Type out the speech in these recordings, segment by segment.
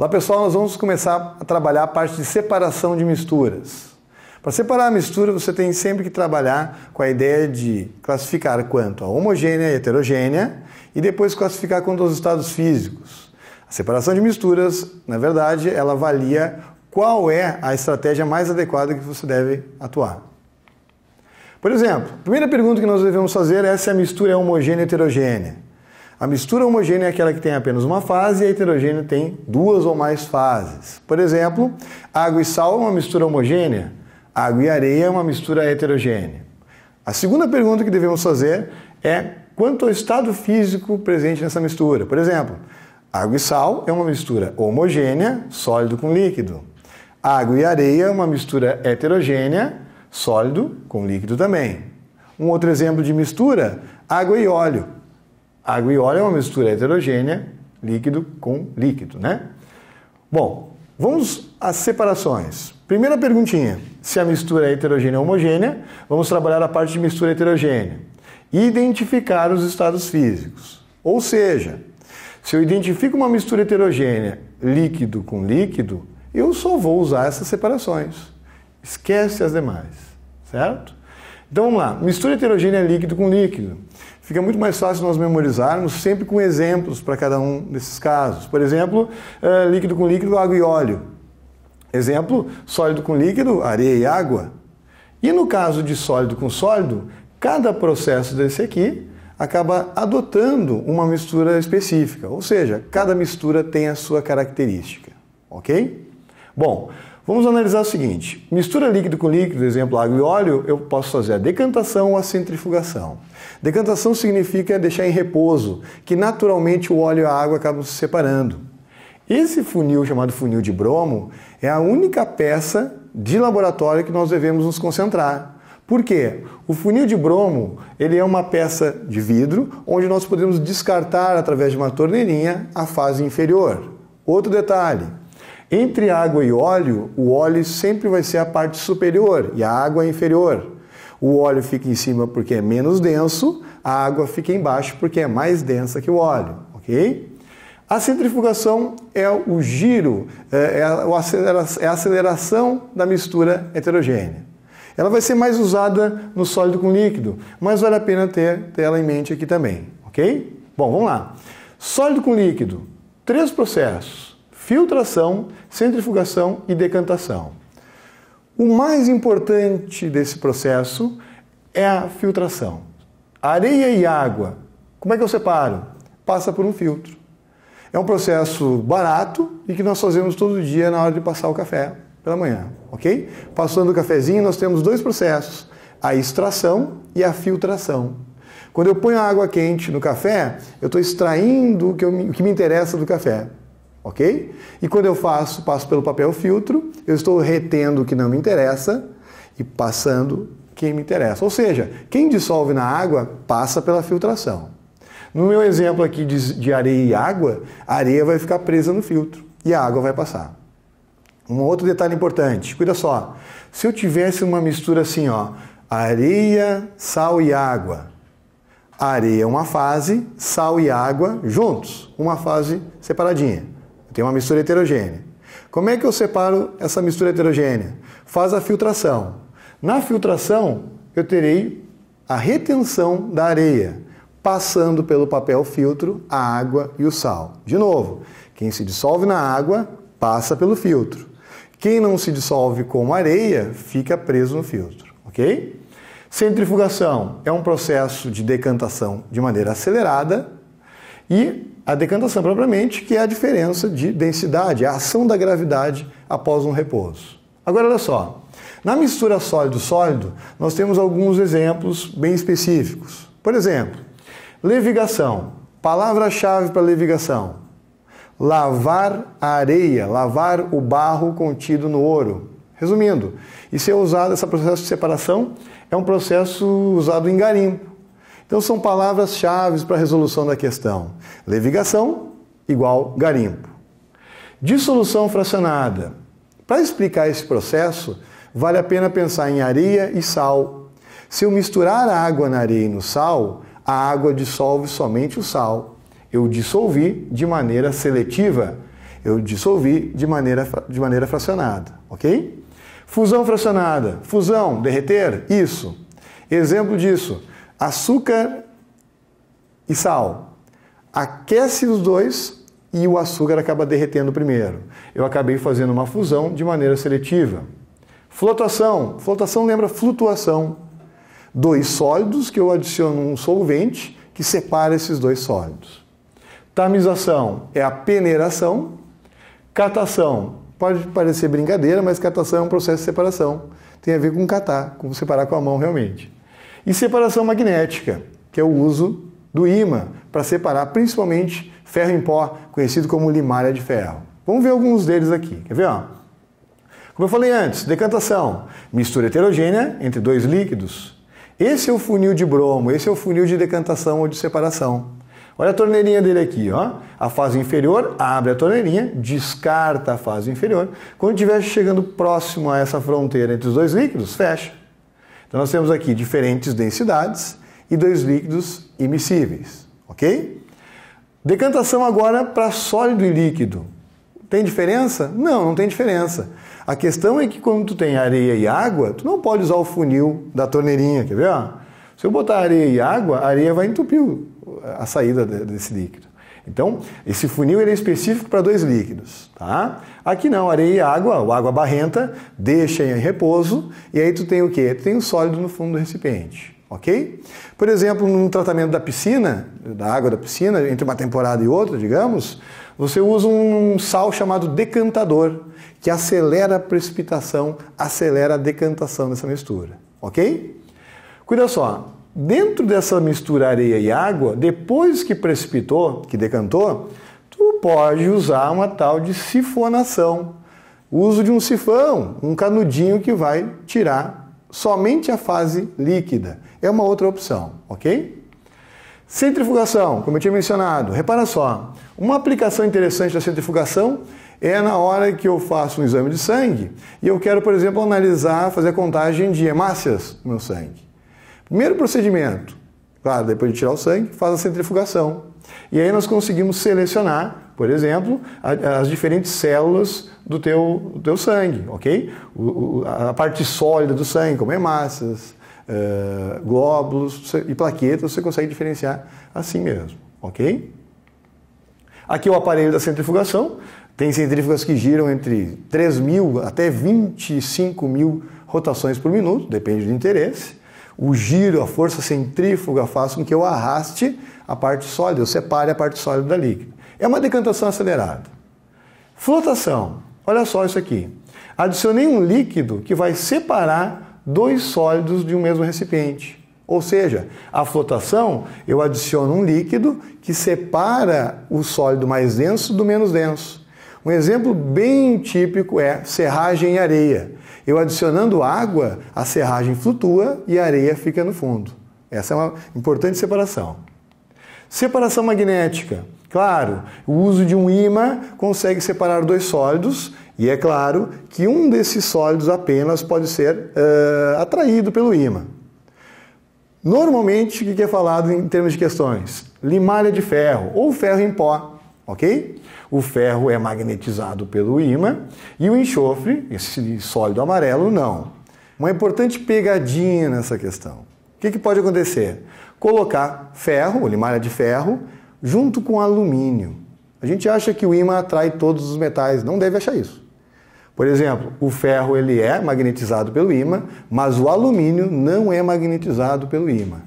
Lá, pessoal, nós vamos começar a trabalhar a parte de separação de misturas. Para separar a mistura, você tem sempre que trabalhar com a ideia de classificar quanto a homogênea e heterogênea e depois classificar quanto aos estados físicos. A separação de misturas, na verdade, ela avalia qual é a estratégia mais adequada que você deve atuar. Por exemplo, a primeira pergunta que nós devemos fazer é se a mistura é homogênea ou heterogênea. A mistura homogênea é aquela que tem apenas uma fase e a heterogênea tem duas ou mais fases. Por exemplo, água e sal é uma mistura homogênea, água e areia é uma mistura heterogênea. A segunda pergunta que devemos fazer é quanto ao estado físico presente nessa mistura. Por exemplo, água e sal é uma mistura homogênea, sólido com líquido. Água e areia é uma mistura heterogênea, sólido com líquido também. Um outro exemplo de mistura, água e óleo. Água e óleo é uma mistura heterogênea, líquido com líquido, né? Bom, vamos às separações. Primeira perguntinha: se a mistura é heterogênea ou homogênea, vamos trabalhar a parte de mistura heterogênea. Identificar os estados físicos. Ou seja, se eu identifico uma mistura heterogênea líquido com líquido, eu só vou usar essas separações. Esquece as demais, certo? Então vamos lá: mistura heterogênea líquido com líquido fica muito mais fácil nós memorizarmos, sempre com exemplos para cada um desses casos. Por exemplo, eh, líquido com líquido, água e óleo. Exemplo, sólido com líquido, areia e água. E no caso de sólido com sólido, cada processo desse aqui acaba adotando uma mistura específica, ou seja, cada mistura tem a sua característica, ok? Bom, Vamos analisar o seguinte: mistura líquido com líquido, exemplo água e óleo, eu posso fazer a decantação ou a centrifugação. Decantação significa deixar em repouso, que naturalmente o óleo e a água acabam se separando. Esse funil, chamado funil de bromo, é a única peça de laboratório que nós devemos nos concentrar. Por quê? O funil de bromo ele é uma peça de vidro onde nós podemos descartar através de uma torneirinha a fase inferior. Outro detalhe, entre água e óleo, o óleo sempre vai ser a parte superior e a água é inferior. O óleo fica em cima porque é menos denso, a água fica embaixo porque é mais densa que o óleo, ok? A centrifugação é o giro, é, é, é a aceleração da mistura heterogênea. Ela vai ser mais usada no sólido com líquido, mas vale a pena ter, ter ela em mente aqui também, ok? Bom, vamos lá. Sólido com líquido, três processos filtração, centrifugação e decantação. O mais importante desse processo é a filtração. Areia e água, como é que eu separo? Passa por um filtro. É um processo barato e que nós fazemos todo dia na hora de passar o café pela manhã, ok? Passando o cafezinho, nós temos dois processos: a extração e a filtração. Quando eu ponho a água quente no café, eu estou extraindo o que, eu, o que me interessa do café ok? E quando eu faço, passo pelo papel filtro, eu estou retendo o que não me interessa e passando quem me interessa. Ou seja, quem dissolve na água passa pela filtração. No meu exemplo aqui de, de areia e água, a areia vai ficar presa no filtro e a água vai passar. Um outro detalhe importante, cuida só. Se eu tivesse uma mistura assim, ó, areia, sal e água, areia é uma fase, sal e água juntos, uma fase separadinha. Eu tenho uma mistura heterogênea. Como é que eu separo essa mistura heterogênea? Faz a filtração. Na filtração, eu terei a retenção da areia, passando pelo papel filtro a água e o sal. De novo, quem se dissolve na água passa pelo filtro. Quem não se dissolve com areia fica preso no filtro, ok? Centrifugação é um processo de decantação de maneira acelerada e a decantação propriamente, que é a diferença de densidade, é a ação da gravidade após um repouso. Agora olha só, na mistura sólido-sólido, nós temos alguns exemplos bem específicos. Por exemplo, levigação, palavra-chave para levigação, lavar a areia, lavar o barro contido no ouro. Resumindo, isso é usado, esse processo de separação é um processo usado em garimpo. Então são palavras-chave para a resolução da questão. Levigação igual garimpo. Dissolução fracionada. Para explicar esse processo, vale a pena pensar em areia e sal. Se eu misturar a água na areia e no sal, a água dissolve somente o sal. Eu dissolvi de maneira seletiva, eu dissolvi de maneira, de maneira fracionada, ok? Fusão fracionada. Fusão, derreter, isso. Exemplo disso, açúcar e sal. Aquece os dois e o açúcar acaba derretendo primeiro. Eu acabei fazendo uma fusão de maneira seletiva. Flotação. Flotação lembra flutuação. Dois sólidos que eu adiciono um solvente que separa esses dois sólidos. Tamização é a peneiração. Catação pode parecer brincadeira, mas catação é um processo de separação. Tem a ver com catar, com separar com a mão realmente. E separação magnética, que é o uso do ímã para separar principalmente ferro em pó, conhecido como limalha de ferro. Vamos ver alguns deles aqui. Quer ver? Ó? Como eu falei antes, decantação, mistura heterogênea entre dois líquidos. Esse é o funil de bromo, esse é o funil de decantação ou de separação. Olha a torneirinha dele aqui, ó. A fase inferior abre a torneirinha, descarta a fase inferior. Quando estiver chegando próximo a essa fronteira entre os dois líquidos, fecha. Então nós temos aqui diferentes densidades e dois líquidos imissíveis, ok? Decantação agora para sólido e líquido. Tem diferença? Não, não tem diferença. A questão é que quando tu tem areia e água, tu não pode usar o funil da torneirinha, quer ver? Se eu botar areia e água, a areia vai entupir a saída desse líquido. Então, esse funil ele é específico para dois líquidos, tá? Aqui não, areia e água, o água barrenta, deixa em repouso, e aí tu tem o quê? Tu tem o um sólido no fundo do recipiente, ok? Por exemplo, no tratamento da piscina, da água da piscina, entre uma temporada e outra, digamos, você usa um sal chamado decantador, que acelera a precipitação, acelera a decantação dessa mistura, ok? Cuida só, Dentro dessa mistura areia e água, depois que precipitou, que decantou, tu pode usar uma tal de sifonação. O uso de um sifão, um canudinho que vai tirar somente a fase líquida. É uma outra opção, ok? Centrifugação, como eu tinha mencionado, repara só, uma aplicação interessante da centrifugação é na hora que eu faço um exame de sangue e eu quero, por exemplo, analisar, fazer a contagem de hemácias no meu sangue. Primeiro procedimento, claro, depois de tirar o sangue, faz a centrifugação. E aí nós conseguimos selecionar, por exemplo, as diferentes células do teu, do teu sangue, ok? O, a parte sólida do sangue, como hemácias, uh, glóbulos e plaquetas, você consegue diferenciar assim mesmo, ok? Aqui é o aparelho da centrifugação. Tem centrífugas que giram entre 3 mil até 25 mil rotações por minuto, depende do interesse o giro, a força centrífuga faz com que eu arraste a parte sólida, eu separe a parte sólida da líquida. É uma decantação acelerada. Flotação. Olha só isso aqui. Adicionei um líquido que vai separar dois sólidos de um mesmo recipiente. Ou seja, a flotação, eu adiciono um líquido que separa o sólido mais denso do menos denso. Um exemplo bem típico é serragem e areia. Eu adicionando água, a serragem flutua e a areia fica no fundo. Essa é uma importante separação. Separação magnética. Claro, o uso de um ímã consegue separar dois sólidos e é claro que um desses sólidos apenas pode ser uh, atraído pelo ímã. Normalmente, o que é falado em termos de questões? Limalha de ferro ou ferro em pó ok? O ferro é magnetizado pelo ímã e o enxofre, esse sólido amarelo, não. Uma importante pegadinha nessa questão. O que, que pode acontecer? Colocar ferro, limalha de ferro, junto com alumínio. A gente acha que o ímã atrai todos os metais, não deve achar isso. Por exemplo, o ferro ele é magnetizado pelo ímã, mas o alumínio não é magnetizado pelo ímã.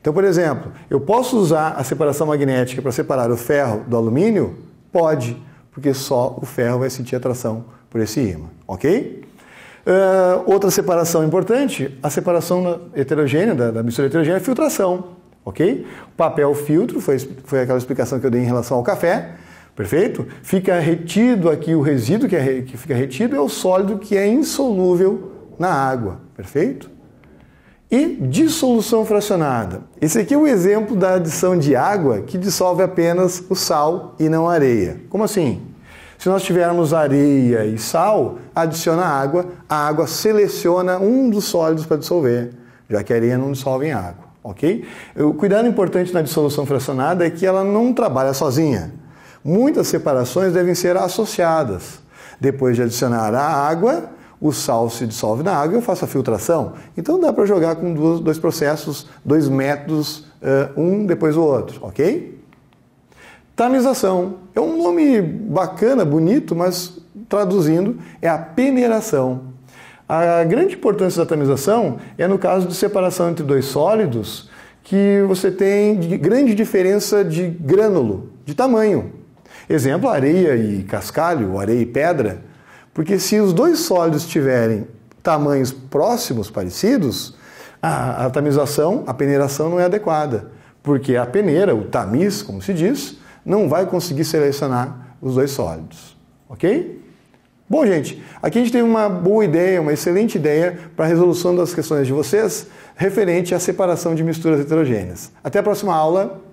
Então, por exemplo, eu posso usar a separação magnética para separar o ferro do alumínio? Pode, porque só o ferro vai sentir atração por esse ímã, ok? Uh, outra separação importante, a separação heterogênea, da, da mistura heterogênea, é a filtração, ok? O papel filtro, foi, foi aquela explicação que eu dei em relação ao café, perfeito? Fica retido aqui o resíduo que, é, que fica retido, é o sólido que é insolúvel na água, perfeito? E dissolução fracionada. Esse aqui é o um exemplo da adição de água que dissolve apenas o sal e não a areia. Como assim? Se nós tivermos areia e sal, adiciona água, a água seleciona um dos sólidos para dissolver, já que a areia não dissolve em água, ok? O cuidado importante na dissolução fracionada é que ela não trabalha sozinha. Muitas separações devem ser associadas. Depois de adicionar a água, o sal se dissolve na água e eu faço a filtração. Então dá para jogar com dois processos, dois métodos, eh, um depois o outro, ok? Tanização é um nome bacana, bonito, mas traduzindo é a peneiração. A grande importância da tanização é no caso de separação entre dois sólidos, que você tem grande diferença de grânulo, de tamanho. Exemplo, areia e cascalho, areia e pedra. Porque se os dois sólidos tiverem tamanhos próximos, parecidos, a, a tamização, a peneiração não é adequada. Porque a peneira, o tamiz, como se diz, não vai conseguir selecionar os dois sólidos. Ok? Bom, gente, aqui a gente teve uma boa ideia, uma excelente ideia para a resolução das questões de vocês referente à separação de misturas heterogêneas. Até a próxima aula.